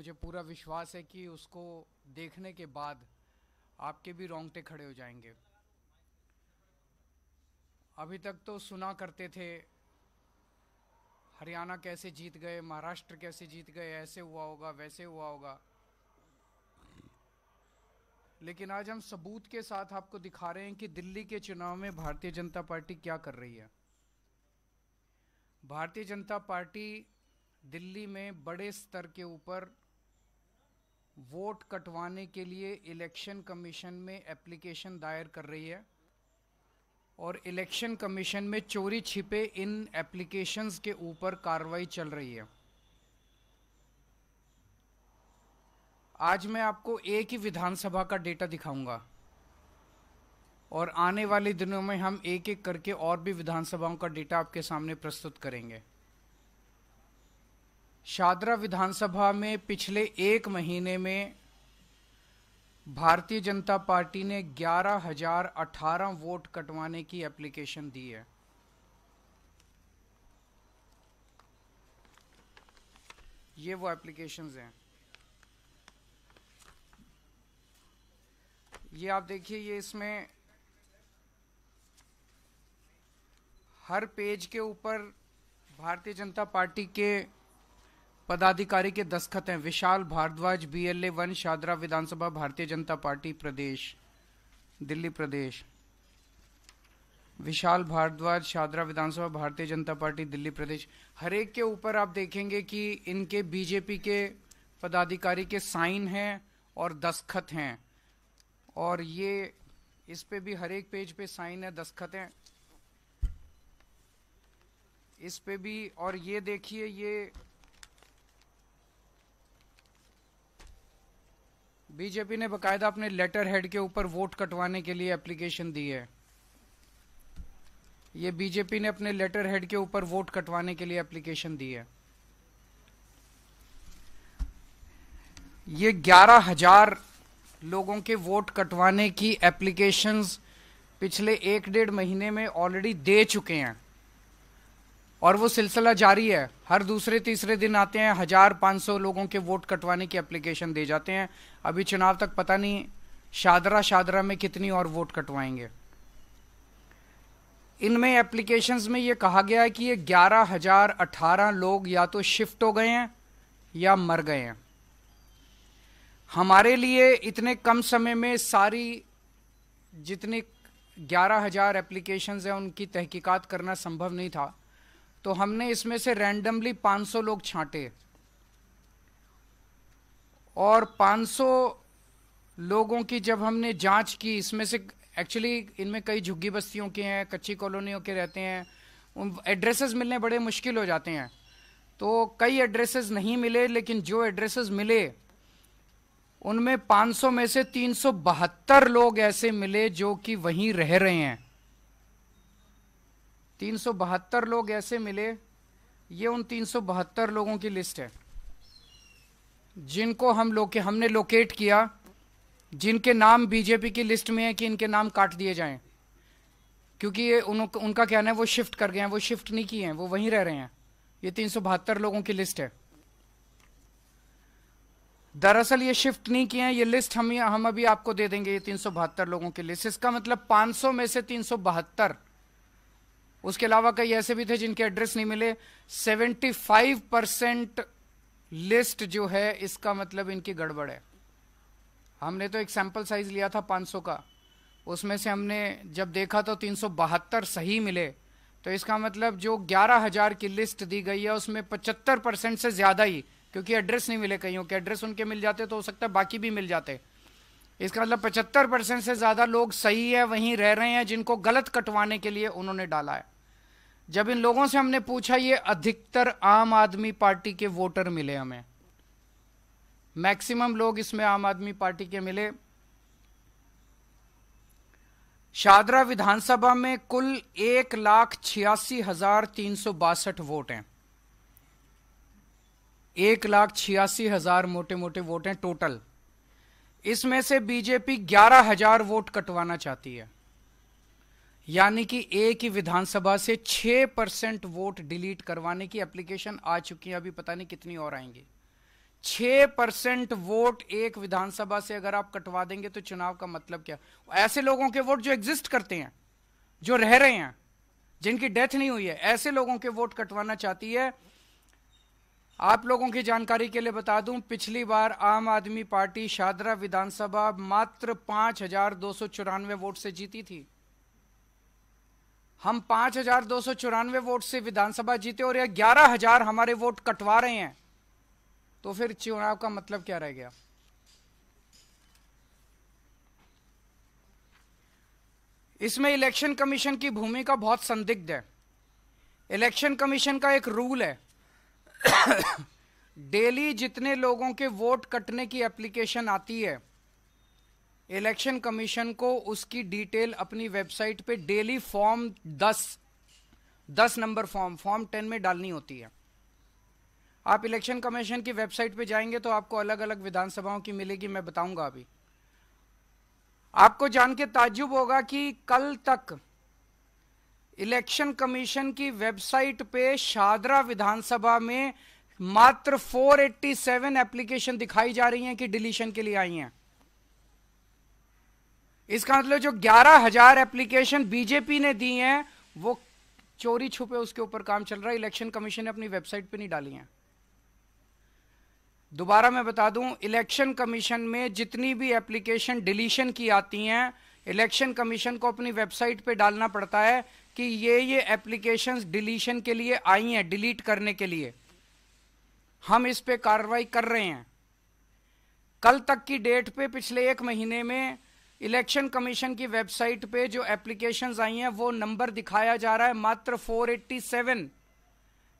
मुझे पूरा विश्वास है कि उसको देखने के बाद आपके भी रोंगटे खड़े हो जाएंगे अभी तक तो सुना करते थे हरियाणा कैसे जीत गए महाराष्ट्र कैसे जीत गए ऐसे हुआ होगा वैसे हुआ होगा लेकिन आज हम सबूत के साथ आपको दिखा रहे हैं कि दिल्ली के चुनाव में भारतीय जनता पार्टी क्या कर रही है भारतीय जनता पार्टी दिल्ली में बड़े स्तर के ऊपर वोट कटवाने के लिए इलेक्शन कमीशन में एप्लीकेशन दायर कर रही है और इलेक्शन कमीशन में चोरी छिपे इन एप्लीकेशंस के ऊपर कार्रवाई चल रही है आज मैं आपको एक ही विधानसभा का डेटा दिखाऊंगा और आने वाले दिनों में हम एक एक करके और भी विधानसभाओं का डेटा आपके सामने प्रस्तुत करेंगे शादरा विधानसभा में पिछले एक महीने में भारतीय जनता पार्टी ने ग्यारह हजार अठारह वोट कटवाने की एप्लीकेशन दी है ये वो एप्लीकेशंस हैं ये आप देखिए ये इसमें हर पेज के ऊपर भारतीय जनता पार्टी के पदाधिकारी के दस्खत हैं विशाल भारद्वाज बीएलए वन शादरा विधानसभा भारतीय जनता पार्टी प्रदेश दिल्ली प्रदेश विशाल भारद्वाज शादरा विधानसभा भारतीय जनता पार्टी दिल्ली प्रदेश हरेक के ऊपर आप देखेंगे कि इनके बीजेपी के पदाधिकारी के साइन हैं और दस्खत हैं और ये इस पे भी हरेक पेज पे साइन है दस्खत हैं इस पे भी और ये देखिए ये बीजेपी ने बकायदा अपने लेटर हेड के ऊपर वोट कटवाने के लिए एप्लीकेशन दी है ये बीजेपी ने अपने लेटर हेड के ऊपर वोट कटवाने के लिए एप्लीकेशन दी है ये ग्यारह हजार लोगों के वोट कटवाने की एप्लीकेशंस पिछले एक डेढ़ महीने में ऑलरेडी दे चुके हैं और वो सिलसिला जारी है हर दूसरे तीसरे दिन आते हैं हज़ार पाँच सौ लोगों के वोट कटवाने की एप्लीकेशन दे जाते हैं अभी चुनाव तक पता नहीं शादरा शादरा में कितनी और वोट कटवाएंगे इनमें एप्लीकेशंस में ये कहा गया है कि ये ग्यारह हज़ार अठारह लोग या तो शिफ्ट हो गए हैं या मर गए हैं हमारे लिए इतने कम समय में सारी जितनी ग्यारह हज़ार एप्लीकेशन है उनकी तहकीकात करना संभव नहीं था तो हमने इसमें से रैंडमली 500 लोग छांटे और 500 लोगों की जब हमने जांच की इसमें से एक्चुअली इनमें कई झुग्गी बस्तियों के हैं कच्ची कॉलोनियों के रहते हैं उन एड्रेसेस मिलने बड़े मुश्किल हो जाते हैं तो कई एड्रेसेस नहीं मिले लेकिन जो एड्रेसेस मिले उनमें 500 में से तीन लोग ऐसे मिले जो कि वहीं रह रहे हैं तीन लोग ऐसे मिले ये उन तीन लोगों की लिस्ट है जिनको हम लोग हमने लोकेट किया जिनके नाम बीजेपी की लिस्ट में है कि इनके नाम काट दिए जाएं क्योंकि ये उन, उनका कहना है वो शिफ्ट कर गए हैं वो शिफ्ट नहीं किए हैं वो वहीं रह रहे हैं ये तीन लोगों की लिस्ट है दरअसल ये शिफ्ट नहीं किए हैं ये लिस्ट हम हम अभी आपको दे देंगे ये तीन लोगों की लिस्ट इसका मतलब 500 में से तीन उसके अलावा कई ऐसे भी थे जिनके एड्रेस नहीं मिले 75 परसेंट लिस्ट जो है इसका मतलब इनकी गड़बड़ है हमने तो एक सैंपल साइज लिया था 500 का उसमें से हमने जब देखा तो तीन सही मिले तो इसका मतलब जो 11000 की लिस्ट दी गई है उसमें 75 परसेंट से ज़्यादा ही क्योंकि एड्रेस नहीं मिले कहीं के एड्रेस उनके मिल जाते तो हो सकता है बाकी भी मिल जाते इसका मतलब पचहत्तर परसेंट से ज़्यादा लोग सही है वहीं रह रहे हैं जिनको गलत कटवाने के लिए उन्होंने डाला है जब इन लोगों से हमने पूछा ये अधिकतर आम आदमी पार्टी के वोटर मिले हमें मैक्सिमम लोग इसमें आम आदमी पार्टी के मिले शादरा विधानसभा में कुल एक लाख छियासी हजार तीन सौ बासठ वोट हैं एक लाख छियासी हजार मोटे मोटे वोट हैं टोटल इसमें से बीजेपी ग्यारह हजार वोट कटवाना चाहती है यानी कि एक ही विधानसभा से छह परसेंट वोट डिलीट करवाने की एप्लीकेशन आ चुकी है अभी पता नहीं कितनी और आएंगी छह परसेंट वोट एक विधानसभा से अगर आप कटवा देंगे तो चुनाव का मतलब क्या ऐसे लोगों के वोट जो एग्जिस्ट करते हैं जो रह रहे हैं जिनकी डेथ नहीं हुई है ऐसे लोगों के वोट कटवाना चाहती है आप लोगों की जानकारी के लिए बता दूं पिछली बार आम आदमी पार्टी शादरा विधानसभा मात्र पांच हजार दो सौ चौरानवे वोट से जीती थी हम पांच हजार दो सौ चौरानवे वोट से विधानसभा जीते और यह ग्यारह हजार हमारे वोट कटवा रहे हैं तो फिर चुनाव का मतलब क्या रह गया इसमें इलेक्शन कमीशन की भूमिका बहुत संदिग्ध है इलेक्शन कमीशन का एक रूल है डेली जितने लोगों के वोट कटने की एप्लीकेशन आती है इलेक्शन कमीशन को उसकी डिटेल अपनी वेबसाइट पे डेली फॉर्म दस दस नंबर फॉर्म फॉर्म टेन में डालनी होती है आप इलेक्शन कमीशन की वेबसाइट पे जाएंगे तो आपको अलग अलग विधानसभाओं की मिलेगी मैं बताऊंगा अभी आपको जान के ताज्जुब होगा कि कल तक इलेक्शन कमीशन की वेबसाइट पे शादरा विधानसभा में मात्र 487 एप्लीकेशन दिखाई जा रही हैं कि डिलीशन के लिए आई हैं इसका मतलब जो 11000 एप्लीकेशन बीजेपी ने दी हैं वो चोरी छुपे उसके ऊपर काम चल रहा है इलेक्शन कमीशन ने अपनी वेबसाइट पे नहीं डाली हैं दोबारा मैं बता दूं इलेक्शन कमीशन में जितनी भी एप्लीकेशन डिलीशन की आती हैं इलेक्शन कमीशन को अपनी वेबसाइट पे डालना पड़ता है कि ये ये एप्लीकेशंस डिलीशन के लिए आई हैं डिलीट करने के लिए हम इस पे कार्रवाई कर रहे हैं कल तक की डेट पे पिछले एक महीने में इलेक्शन कमीशन की वेबसाइट पे जो एप्लीकेशंस आई हैं वो नंबर दिखाया जा रहा है मात्र 487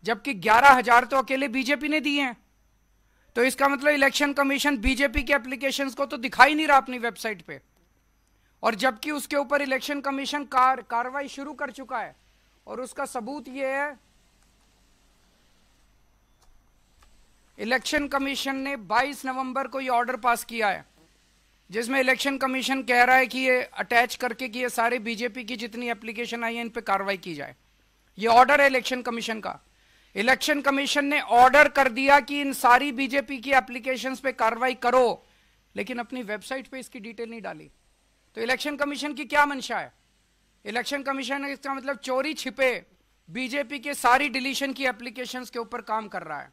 जबकि 11000 तो अकेले बीजेपी ने दिए हैं तो इसका मतलब इलेक्शन कमीशन बीजेपी के एप्लीकेशंस को तो दिखाई नहीं रहा अपनी वेबसाइट पे और जबकि उसके ऊपर इलेक्शन कमीशन कार, कार्रवाई शुरू कर चुका है और उसका सबूत यह है इलेक्शन कमीशन ने 22 नवंबर को यह ऑर्डर पास किया है जिसमें इलेक्शन कमीशन कह रहा है कि ये अटैच करके कि ये सारे बीजेपी की जितनी एप्लीकेशन आई है इन पर कार्रवाई की जाए ये ऑर्डर है इलेक्शन कमीशन का इलेक्शन कमीशन ने ऑर्डर कर दिया कि इन सारी बीजेपी की एप्लीकेशंस पे कार्रवाई करो लेकिन अपनी वेबसाइट पे इसकी डिटेल नहीं डाली तो इलेक्शन कमीशन की क्या मंशा है इलेक्शन कमीशन इसका मतलब चोरी छिपे बीजेपी के सारी डिलीशन की एप्लीकेशंस के ऊपर काम कर रहा है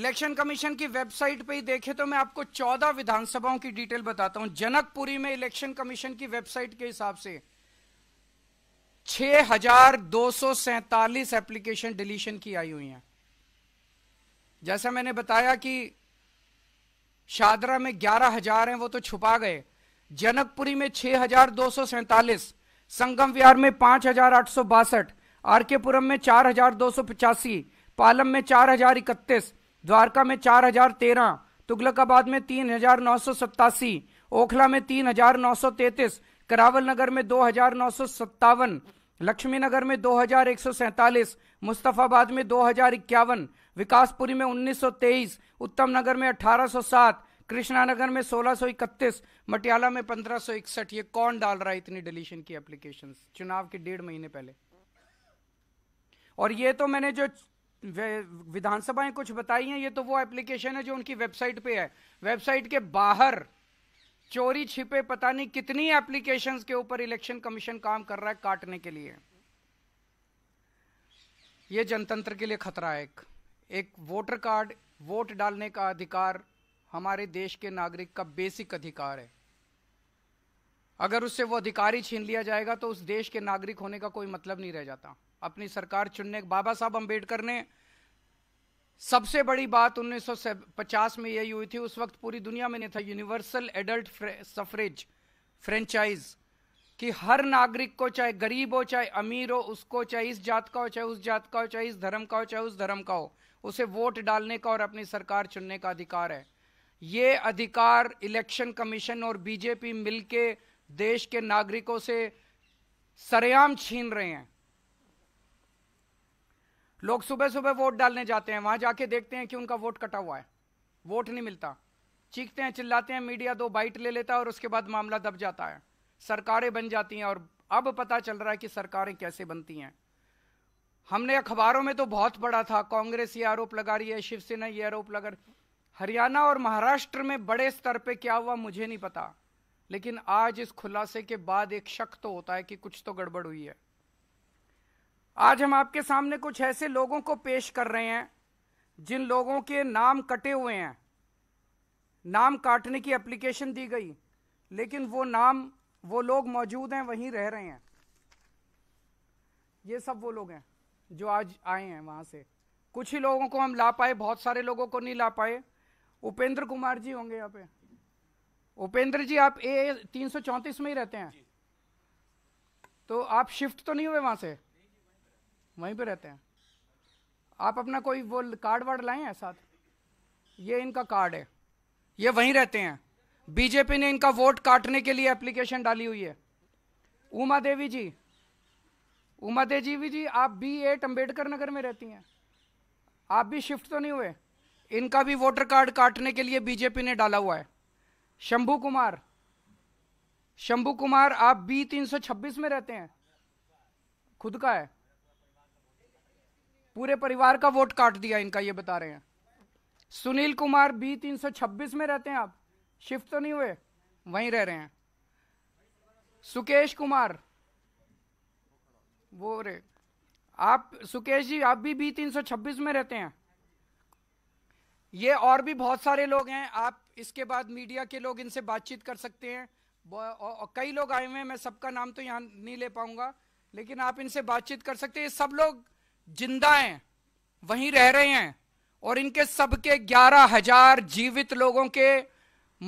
इलेक्शन कमीशन की वेबसाइट पे ही देखे तो मैं आपको चौदह विधानसभाओं की डिटेल बताता हूं जनकपुरी में इलेक्शन कमीशन की वेबसाइट के हिसाब से छह हजार दो सौ सैतालीस एप्लीकेशन डिलीशन की आई हुई हैं जैसा मैंने बताया कि शादरा में ग्यारह हजार हैं वो तो छुपा गए जनकपुरी में छह हजार दो सौ सैंतालीस संगम विहार में पांच हजार आठ सौ बासठ आर के पुरम में चार हजार दो सौ पचासी पालम में चार हजार इकतीस द्वारका में चार हजार तेरह तुगलकाबाद में तीन हजार नौ सौ सत्तासी ओखला में तीन हजार नौ सौ तैतीस करावल नगर में दो हजार नौ सौ सत्तावन लक्ष्मी नगर में दो हजार एक सौ सैंतालीस मुस्तफ़ाबाद में दो हजार इक्यावन विकासपुरी में 1923, उत्तम नगर में 1807, कृष्णानगर में 1631, मटियाला में 1561 ये कौन डाल रहा है इतनी डिलीशन की एप्लीकेशन चुनाव के डेढ़ महीने पहले और ये तो मैंने जो विधानसभाएं कुछ बताई हैं ये तो वो एप्लीकेशन है जो उनकी वेबसाइट पे है वेबसाइट के बाहर चोरी छिपे पता नहीं कितनी एप्लीकेशंस के ऊपर इलेक्शन कमीशन काम कर रहा है काटने के लिए ये जनतंत्र के लिए खतरा है एक एक वोटर कार्ड वोट डालने का अधिकार हमारे देश के नागरिक का बेसिक अधिकार है अगर उससे वो अधिकार ही छीन लिया जाएगा तो उस देश के नागरिक होने का कोई मतलब नहीं रह जाता अपनी सरकार चुनने बाबा साहब अम्बेडकर ने सबसे बड़ी बात 1950 में यही हुई थी उस वक्त पूरी दुनिया में नहीं था यूनिवर्सल एडल्ट सफरेज फ्रेंचाइज कि हर नागरिक को चाहे गरीब हो चाहे अमीर हो उसको चाहे इस जात का हो चाहे उस जात का हो चाहे इस धर्म का हो चाहे उस धर्म का हो उसे वोट डालने का और अपनी सरकार चुनने का अधिकार है ये अधिकार इलेक्शन कमीशन और बीजेपी मिलके देश के नागरिकों से सरेआम छीन रहे हैं लोग सुबह सुबह वोट डालने जाते हैं वहां जाके देखते हैं कि उनका वोट कटा हुआ है वोट नहीं मिलता चीखते हैं चिल्लाते हैं मीडिया दो बाइट ले लेता है और उसके बाद मामला दब जाता है सरकारें बन जाती हैं और अब पता चल रहा है कि सरकारें कैसे बनती हैं हमने अखबारों में तो बहुत पढ़ा था कांग्रेस ये आरोप लगा रही है शिवसेना ये आरोप लगा रही हरियाणा और महाराष्ट्र में बड़े स्तर पे क्या हुआ मुझे नहीं पता लेकिन आज इस खुलासे के बाद एक शक तो होता है कि कुछ तो गड़बड़ हुई है आज हम आपके सामने कुछ ऐसे लोगों को पेश कर रहे हैं जिन लोगों के नाम कटे हुए हैं नाम काटने की एप्लीकेशन दी गई लेकिन वो नाम वो लोग मौजूद हैं वहीं रह रहे हैं ये सब वो लोग हैं जो आज आए हैं वहाँ से कुछ ही लोगों को हम ला पाए बहुत सारे लोगों को नहीं ला पाए उपेंद्र कुमार जी होंगे यहाँ पे उपेंद्र जी आप ए तीन सौ चौंतीस में ही रहते हैं तो आप शिफ्ट तो नहीं हुए वहाँ से वहीं पे रहते हैं आप अपना कोई वो कार्ड वार्ड लाए हैं साथ ये इनका कार्ड है ये वहीं रहते हैं बीजेपी ने इनका वोट काटने के लिए एप्लीकेशन डाली हुई है उमा देवी जी उमा देजीवी जी आप बी एट अम्बेडकर नगर में रहती हैं आप भी शिफ्ट तो नहीं हुए इनका भी वोटर कार्ड काटने के लिए बीजेपी ने डाला हुआ है शंभू कुमार शंभू कुमार आप बी तीन सौ छब्बीस में रहते हैं खुद का है पूरे परिवार का वोट काट दिया इनका ये बता रहे हैं सुनील कुमार बी तीन सौ छब्बीस में रहते हैं आप शिफ्ट तो नहीं हुए वहीं रह रहे हैं सुकेश कुमार वो रे आप सुकेश जी आप भी बी तीन सौ छब्बीस में रहते हैं ये और भी बहुत सारे लोग हैं आप इसके बाद मीडिया के लोग इनसे बातचीत कर सकते हैं और कई लोग आए हुए हैं मैं सबका नाम तो यहाँ नहीं ले पाऊंगा लेकिन आप इनसे बातचीत कर सकते हैं सब लोग जिंदा हैं वहीं रह रहे हैं और इनके सबके ग्यारह हजार जीवित लोगों के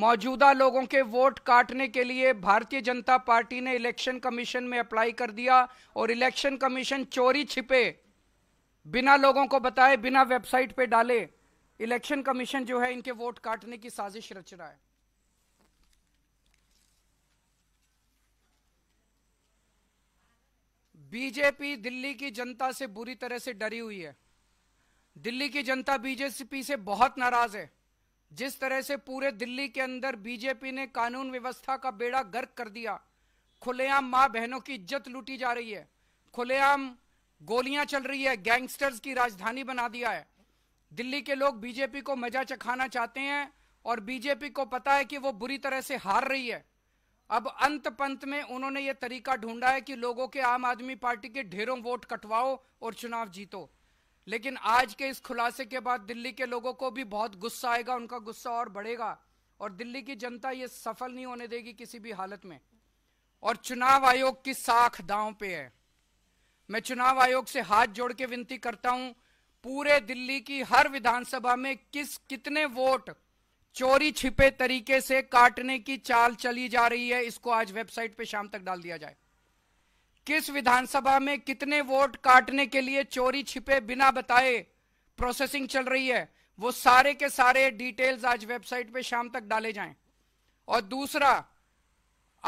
मौजूदा लोगों के वोट काटने के लिए भारतीय जनता पार्टी ने इलेक्शन कमीशन में अप्लाई कर दिया और इलेक्शन कमीशन चोरी छिपे बिना लोगों को बताए बिना वेबसाइट पे डाले इलेक्शन कमीशन जो है इनके वोट काटने की साजिश रच रहा है बीजेपी दिल्ली की जनता से बुरी तरह से डरी हुई है दिल्ली की जनता बीजेपी से बहुत नाराज है जिस तरह से पूरे दिल्ली के अंदर बीजेपी ने कानून व्यवस्था का बेड़ा गर्क कर दिया खुलेआम मां बहनों की इज्जत लूटी जा रही है खुलेआम गोलियां चल रही है गैंगस्टर्स की राजधानी बना दिया है दिल्ली के लोग बीजेपी को मजा चखाना चाहते हैं और बीजेपी को पता है कि वो बुरी तरह से हार रही है अब अंत पंत में उन्होंने ये तरीका ढूंढा है कि लोगों के आम आदमी पार्टी के ढेरों वोट कटवाओ और चुनाव जीतो लेकिन आज के इस खुलासे के बाद दिल्ली के लोगों को भी बहुत गुस्सा आएगा उनका गुस्सा और बढ़ेगा और दिल्ली की जनता ये सफल नहीं होने देगी किसी भी हालत में और चुनाव आयोग की साख दांव पे है मैं चुनाव आयोग से हाथ जोड़ के विनती करता हूं पूरे दिल्ली की हर विधानसभा में किस कितने वोट चोरी छिपे तरीके से काटने की चाल चली जा रही है इसको आज वेबसाइट पे शाम तक डाल दिया जाए किस विधानसभा में कितने वोट काटने के लिए चोरी छिपे बिना बताए प्रोसेसिंग चल रही है वो सारे के सारे डिटेल्स आज वेबसाइट पे शाम तक डाले जाएं और दूसरा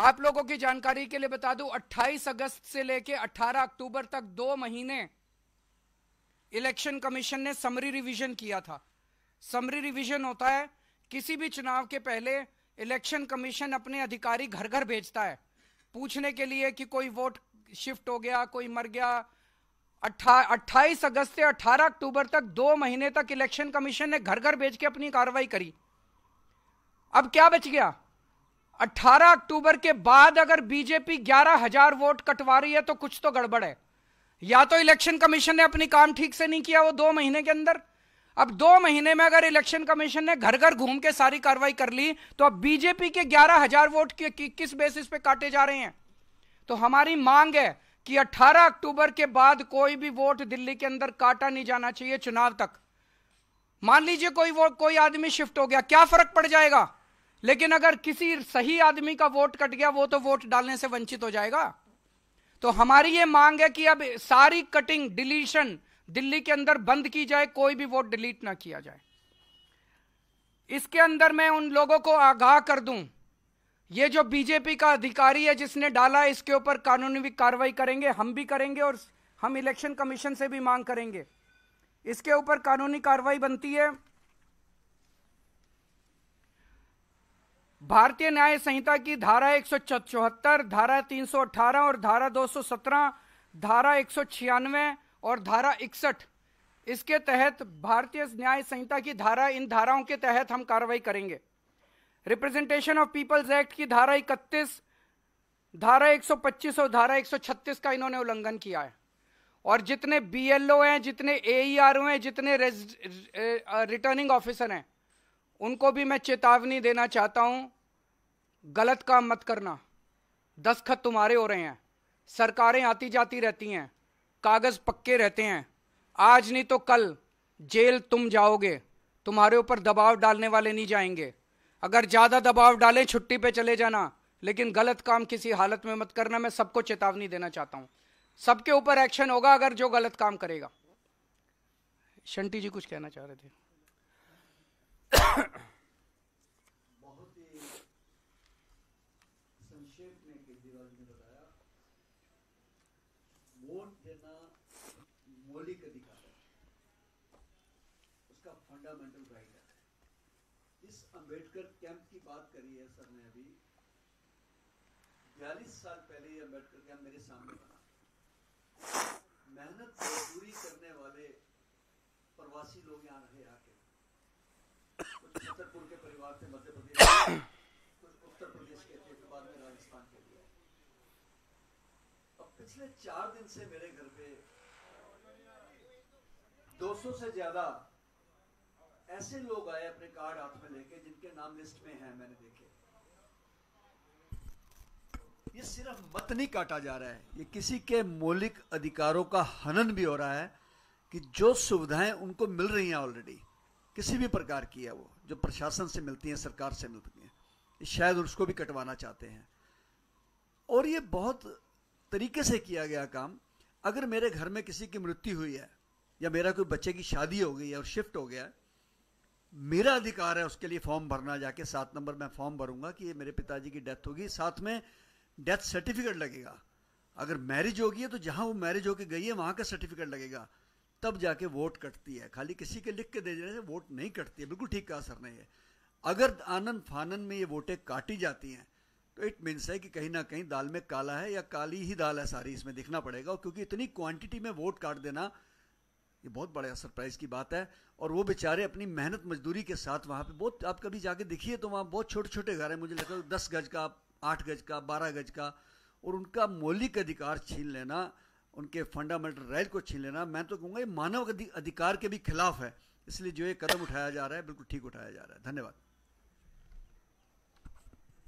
आप लोगों की जानकारी के लिए बता दूं 28 अगस्त से लेके 18 अक्टूबर तक दो महीने इलेक्शन कमीशन ने समरी रिवीजन किया था समरी रिवीजन होता है किसी भी चुनाव के पहले इलेक्शन कमीशन अपने अधिकारी घर घर भेजता है पूछने के लिए कि कोई वोट शिफ्ट हो गया कोई मर गया अट्ठाईस अगस्त से 18 अक्टूबर तक दो महीने तक इलेक्शन कमीशन ने घर घर भेज के अपनी कार्रवाई करी अब क्या बच गया 18 अक्टूबर के बाद अगर बीजेपी ग्यारह हजार वोट कटवा रही है तो कुछ तो गड़बड़ है या तो इलेक्शन कमीशन ने अपनी काम ठीक से नहीं किया वो दो महीने के अंदर अब दो महीने में अगर इलेक्शन कमीशन ने घर घर घूम के सारी कार्रवाई कर ली तो अब बीजेपी के ग्यारह हजार वोट किस बेसिस पे काटे जा रहे हैं तो हमारी मांग है कि 18 अक्टूबर के बाद कोई भी वोट दिल्ली के अंदर काटा नहीं जाना चाहिए चुनाव तक मान लीजिए कोई वो कोई आदमी शिफ्ट हो गया क्या फर्क पड़ जाएगा लेकिन अगर किसी सही आदमी का वोट कट गया वो तो वोट डालने से वंचित हो जाएगा तो हमारी ये मांग है कि अब सारी कटिंग डिलीशन दिल्ली के अंदर बंद की जाए कोई भी वोट डिलीट ना किया जाए इसके अंदर मैं उन लोगों को आगाह कर दूं ये जो बीजेपी का अधिकारी है जिसने डाला इसके ऊपर कानूनी कार्रवाई करेंगे हम भी करेंगे और हम इलेक्शन कमीशन से भी मांग करेंगे इसके ऊपर कानूनी कार्रवाई बनती है भारतीय न्याय संहिता की धारा एक धारा 318 और धारा 217, धारा एक और धारा इकसठ इसके तहत भारतीय न्याय संहिता की धारा इन धाराओं के तहत हम कार्रवाई करेंगे रिप्रेजेंटेशन ऑफ पीपल्स एक्ट की धारा इकतीस धारा 125 और धारा 136 का इन्होंने उल्लंघन किया है और जितने बीएलओ हैं जितने एईआरओ e हैं जितने रिटर्निंग ऑफिसर हैं उनको भी मैं चेतावनी देना चाहता हूं गलत काम मत करना दस्तखत तुम्हारे हो रहे हैं सरकारें आती जाती रहती हैं कागज़ पक्के रहते हैं आज नहीं तो कल जेल तुम जाओगे तुम्हारे ऊपर दबाव डालने वाले नहीं जाएंगे अगर ज़्यादा दबाव डालें छुट्टी पे चले जाना लेकिन गलत काम किसी हालत में मत करना मैं सबको चेतावनी देना चाहता हूँ सबके ऊपर एक्शन होगा अगर जो गलत काम करेगा शंटी जी कुछ कहना चाह रहे थे मौलिक अधिकार है उसका फंडामेंटल राइट है इस अंबेडकर कैंप की बात करी है सर ने अभी बयालीस साल पहले ये अम्बेडकर कैंप मेरे सामने बना मेहनत पूरी करने वाले प्रवासी लोग यहाँ रहे आके कुछ छतरपुर के परिवार थे मध्य प्रदेश कुछ उत्तर प्रदेश के थे बाद में राजस्थान के लिए अब पिछले चार दिन से मेरे घर पे 200 से ज्यादा ऐसे लोग आए अपने कार्ड हाथ में लेके जिनके नाम लिस्ट में हैं मैंने देखे ये सिर्फ मत नहीं काटा जा रहा है ये किसी के मौलिक अधिकारों का हनन भी हो रहा है कि जो सुविधाएं उनको मिल रही हैं ऑलरेडी किसी भी प्रकार की है वो जो प्रशासन से मिलती हैं सरकार से मिलती हैं शायद उसको भी कटवाना चाहते हैं और ये बहुत तरीके से किया गया काम अगर मेरे घर में किसी की मृत्यु हुई है या मेरा कोई बच्चे की शादी हो गई है और शिफ्ट हो गया है मेरा अधिकार है उसके लिए फॉर्म भरना जाके सात नंबर मैं फॉर्म भरूंगा कि ये मेरे पिताजी की डेथ होगी साथ में डेथ सर्टिफिकेट लगेगा अगर मैरिज होगी है तो जहां वो मैरिज होके गई है वहां का सर्टिफिकेट लगेगा तब जाके वोट कटती है खाली किसी के लिख के दे देने से वोट नहीं कटती है बिल्कुल ठीक कहा सर ने ये अगर आनंद फानन में ये वोटें काटी जाती हैं तो इट मीन्स है कि कहीं ना कहीं दाल में काला है या काली ही दाल है सारी इसमें दिखना पड़ेगा क्योंकि इतनी क्वांटिटी में वोट काट देना ये बहुत बड़ा सरप्राइज की बात है और वो बेचारे अपनी मेहनत मजदूरी के साथ वहाँ पे बहुत आप कभी जाके देखिए तो वहाँ बहुत छोटे छोटे घर हैं मुझे लगता है दस गज का आठ गज का बारह गज का और उनका मौलिक अधिकार छीन लेना उनके फंडामेंटल राइट को छीन लेना मैं तो कहूँगा ये मानव अधिकार के भी खिलाफ है इसलिए जो ये कदम उठाया जा रहा है बिल्कुल ठीक उठाया जा रहा है धन्यवाद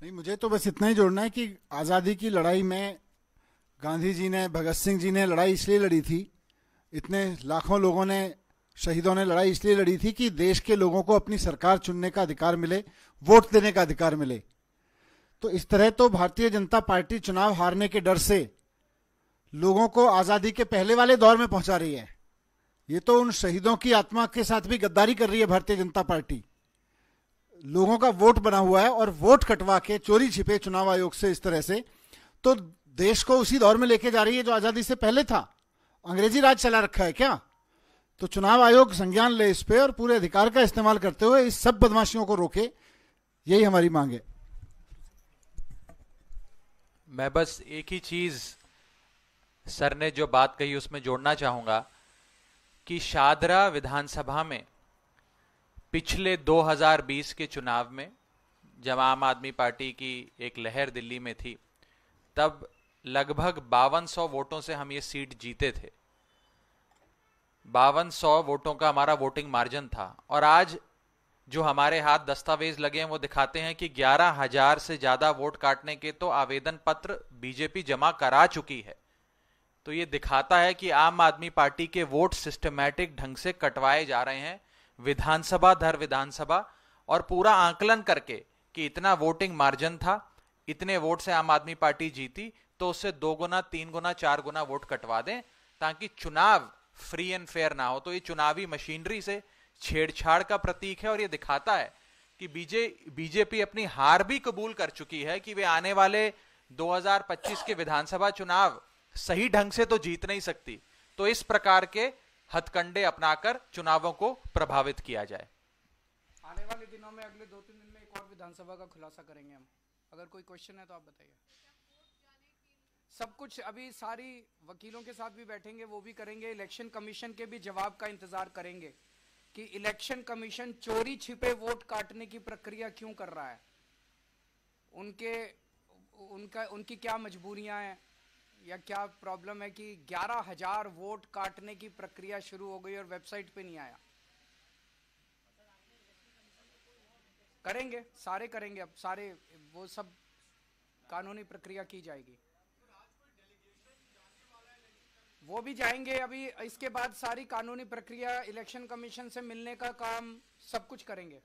नहीं मुझे तो बस इतना ही जोड़ना है कि आज़ादी की लड़ाई में गांधी जी ने भगत सिंह जी ने लड़ाई इसलिए लड़ी थी इतने लाखों लोगों ने शहीदों ने लड़ाई इसलिए लड़ी थी कि देश के लोगों को अपनी सरकार चुनने का अधिकार मिले वोट देने का अधिकार मिले तो इस तरह तो भारतीय जनता पार्टी चुनाव हारने के डर से लोगों को आज़ादी के पहले वाले दौर में पहुंचा रही है ये तो उन शहीदों की आत्मा के साथ भी गद्दारी कर रही है भारतीय जनता पार्टी लोगों का वोट बना हुआ है और वोट कटवा के चोरी छिपे चुनाव आयोग से इस तरह से तो देश को उसी दौर में लेके जा रही है जो आज़ादी से पहले था अंग्रेजी राज चला रखा है क्या तो चुनाव आयोग संज्ञान ले इस पे और पूरे अधिकार का इस्तेमाल करते हुए इस सब बदमाशियों को रोके यही हमारी मांग है मैं बस एक ही चीज सर ने जो बात कही उसमें जोड़ना चाहूंगा कि शादरा विधानसभा में पिछले 2020 के चुनाव में जब आम आदमी पार्टी की एक लहर दिल्ली में थी तब लगभग बावन सौ वोटों से हम ये सीट जीते थे बावन सौ वोटों का हमारा वोटिंग मार्जिन था और आज जो हमारे हाथ दस्तावेज लगे हैं वो दिखाते हैं कि ग्यारह हजार से ज्यादा वोट काटने के तो आवेदन पत्र बीजेपी जमा करा चुकी है तो ये दिखाता है कि आम आदमी पार्टी के वोट सिस्टमैटिक ढंग से कटवाए जा रहे हैं विधानसभा दर विधानसभा और पूरा आंकलन करके कि इतना वोटिंग मार्जिन था इतने वोट से आम आदमी पार्टी जीती तो उससे दो गुना तीन गुना चार गुना वोट कटवा दें ताकि चुनाव फ्री एंड फेयर ना हो तो ये चुनावी मशीनरी से छेड़छाड़ का प्रतीक है और ये दिखाता है कि बीजे बीजेपी अपनी हार भी कबूल कर चुकी है कि वे आने वाले 2025 के विधानसभा चुनाव सही ढंग से तो जीत नहीं सकती तो इस प्रकार के हथकंडे अपनाकर चुनावों को प्रभावित किया जाए आने वाले दिनों में अगले दो तीन दिन में एक और विधानसभा का खुलासा करेंगे हम अगर कोई क्वेश्चन है तो आप बताइए सब कुछ अभी सारी वकीलों के साथ भी बैठेंगे वो भी करेंगे इलेक्शन कमीशन के भी जवाब का इंतजार करेंगे कि इलेक्शन कमीशन चोरी छिपे वोट काटने की प्रक्रिया क्यों कर रहा है उनके उनका उनकी क्या मजबूरियां हैं या क्या प्रॉब्लम है कि ग्यारह हजार वोट काटने की प्रक्रिया शुरू हो गई और वेबसाइट पे नहीं आया करेंगे सारे करेंगे अब सारे वो सब कानूनी प्रक्रिया की जाएगी वो भी जाएंगे अभी इसके बाद सारी कानूनी प्रक्रिया इलेक्शन कमीशन से मिलने का काम सब कुछ करेंगे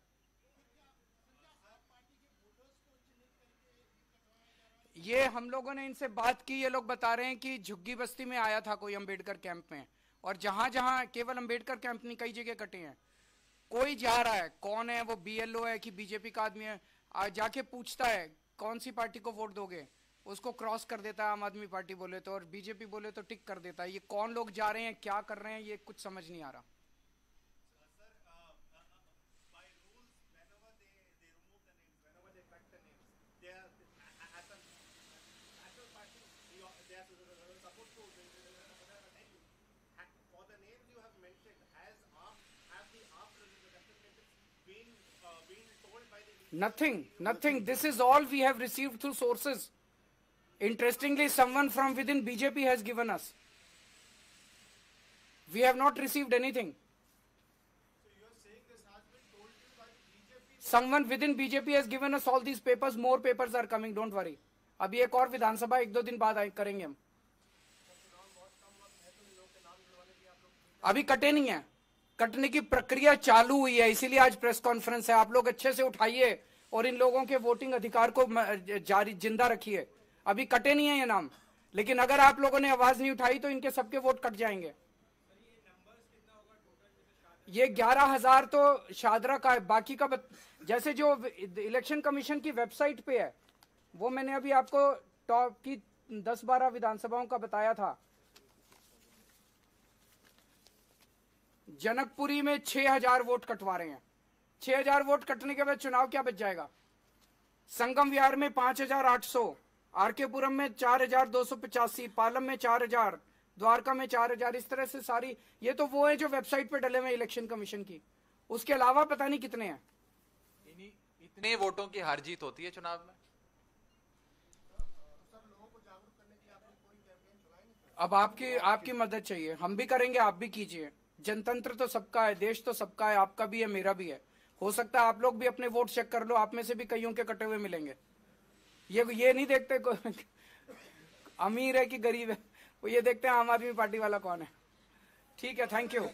ये हम लोगों ने इनसे बात की ये लोग बता रहे हैं कि झुग्गी बस्ती में आया था कोई अंबेडकर कैंप में और जहां जहां केवल अंबेडकर कैंप नहीं कई जगह कटे हैं कोई जा रहा है कौन है वो बीएलओ है कि बीजेपी का आदमी है जाके पूछता है कौन सी पार्टी को वोट दोगे उसको क्रॉस कर देता है आम आदमी पार्टी बोले तो और बीजेपी बोले तो टिक कर देता है ये कौन लोग जा रहे हैं क्या कर रहे हैं ये कुछ समझ नहीं आ रहा Nothing, nothing. This is all we have received through sources. Interestingly, someone from within BJP has given us. We have not received anything. someone within bjp has given us all these papers more papers are coming don't worry अभी एक और विधानसभा एक दो दिन बाद करेंगे हम अभी कटे नहीं है कटने की प्रक्रिया चालू हुई है इसीलिए आज प्रेस कॉन्फ्रेंस है आप लोग अच्छे से उठाइए और इन लोगों के वोटिंग अधिकार को जारी जिंदा रखिए अभी कटे नहीं है ये नाम लेकिन अगर आप लोगों ने आवाज नहीं उठाई तो इनके सबके वोट कट जाएंगे ये ग्यारह हजार तो शादरा का है बाकी का बत... जैसे जो इलेक्शन कमीशन की वेबसाइट पे है वो मैंने अभी आपको टॉप की दस बारह विधानसभाओं का बताया था जनकपुरी में छह हजार वोट कटवा रहे हैं छह हजार वोट कटने के बाद चुनाव क्या बच जाएगा संगम विहार में पांच हजार आठ सौ आरकेपुरम पुरम में चार हजार दो सौ पचासी पालम में चार हजार द्वारका में चार हजार इस तरह से सारी ये तो वो है जो वेबसाइट पे डले हुए इलेक्शन कमीशन की उसके अलावा पता नहीं कितने हैं इतने वोटों की हार जीत होती है चुनाव में अब आपकी आपकी मदद चाहिए हम भी करेंगे आप भी कीजिए जनतंत्र तो सबका है देश तो सबका है आपका भी है मेरा भी है हो सकता है आप लोग भी अपने वोट चेक कर लो आप में से भी कईयों के कटे हुए मिलेंगे ये ये नहीं देखते अमीर है कि गरीब है वो ये देखते हैं आम आदमी पार्टी वाला कौन है ठीक है थैंक यू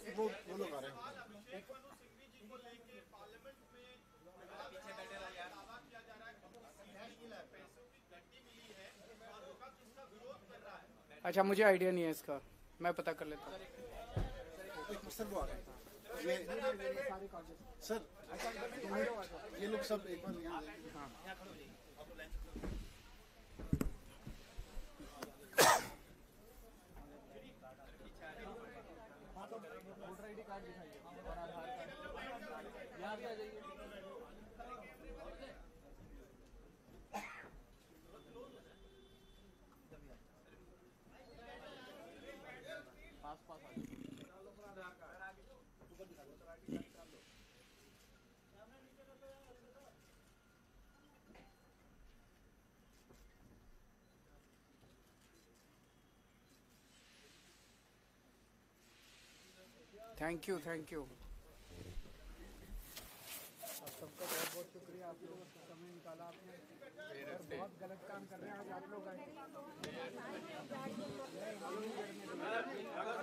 अच्छा मुझे आइडिया नहीं है इसका मैं पता कर लेता हूँ सर वो आ रहे हैं सर ये लोग सब एक बार यहाँ हाँ पास पास आ जाइए थैंक यू थैंक यू सबका बहुत बहुत शुक्रिया आप लोगों का समय निकाला आपने और बहुत गलत काम कर रहे हैं आज आप लोग आए